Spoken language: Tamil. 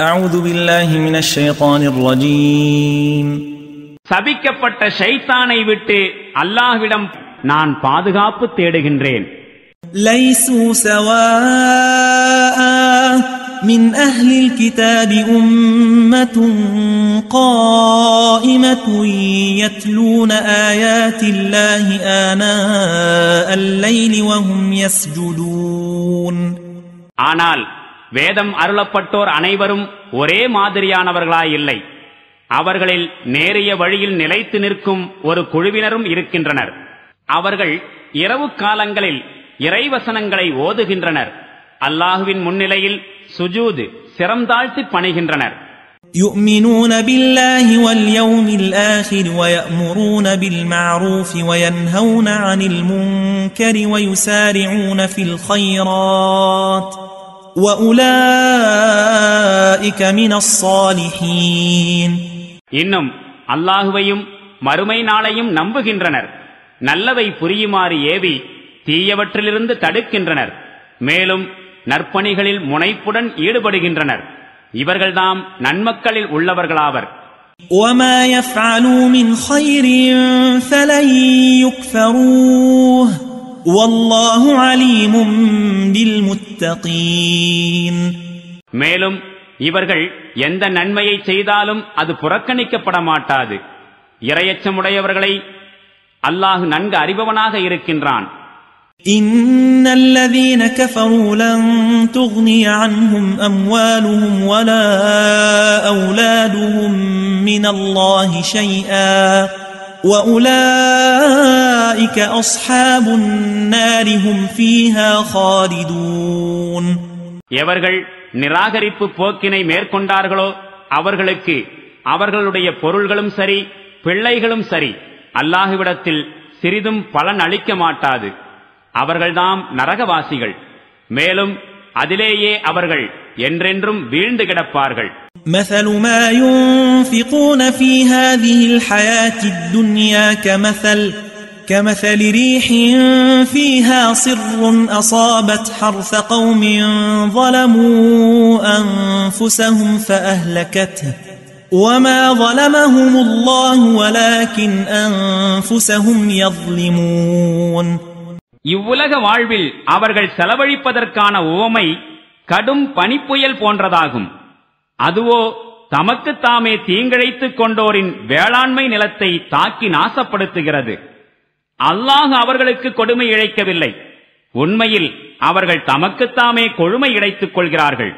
أعوذ بالله من الشيطان الرجيم சபிக்கப்பட்ட ஷைத்தானை விட்டு அல்லாஹ்விடம் நான் பாதுகாப்பு தேடுகின்றேன் ليسوا سواء من أهل الكتاب أمة قائمة يتلون آيات الله آناء الليل وهم يسجدون ஆனால் வேதம் அருளப்பட்டோர் அனைவரும் ஒரே மாதிரியானவர்களாய் இல்லை அவர்களில் நேரிய வழியில் நிலைத்து நிற்கும் ஒரு குழுவினரும் இருக்கின்றனர் அவர்கள் இரவு காலங்களில் இறைவசனங்களை ஓதுகின்றனர் அல்லாஹுவின் முன்னிலையில் சுஜூது சிறந்தாழ்த்தி பணிகின்றனர் يؤمنون بالله واليوم الآخر ويأمرون بالمعروف وينهون عن المنكر ويسارعون في الخيرات இன்னும் அல்லாஹுவையும் மறுமை நாளையும் நம்புகின்றனர் நல்லவை புரியுமாறு ஏவி தீயவற்றிலிருந்து தடுக்கின்றனர் மேலும் நற்பணிகளில் முனைப்புடன் ஈடுபடுகின்றனர் இவர்கள்தாம் நன்மக்களில் உள்ளவர்களாவர் ஓமயூமின் மேலும் இவர்கள் எந்த நன்மையை செய்தாலும் அது புறக்கணிக்கப்பட மாட்டாது இரையச்சமுடையவர்களை அல்லாஹு நன்கு அறிபவனாக இருக்கின்றான் إن الذين كفروا وأولئك أصحاب النار هم فيها خالدون எவர்கள் நிராகரிப்பு போக்கினை மேற்கொண்டார்களோ அவர்களுக்கு அவர்களுடைய பொருள்களும் சரி பிள்ளைகளும் சரி அல்லாஹுவிடத்தில் சிறிதும் பலன் அளிக்க மாட்டாது அவர்கள்தாம் நரகவாசிகள் மேலும் அதிலேயே அவர்கள் என்றென்றும் வீழ்ந்து கிடப்பார்கள் مثل ما ينفقون في هذه الحياة الدنيا كمثل كمثل ريح فيها صر أصابت حرث قوم ظلموا أنفسهم فأهلكته وما ظلمهم الله ولكن أنفسهم يظلمون இவ்வுலக வாழ்வில் அவர்கள் செலவழிப்பதற்கான உவமை கடும் பனிப்புயல் போன்றதாகும் அதுவோ தமக்கு தாமே தீங்கிழைத்துக் கொண்டோரின் வேளாண்மை நிலத்தை தாக்கி நாசப்படுத்துகிறது அல்லாஹ் அவர்களுக்கு கொடுமை இழைக்கவில்லை உண்மையில் அவர்கள் தமக்குத்தாமே கொழுமை இழைத்துக் கொள்கிறார்கள்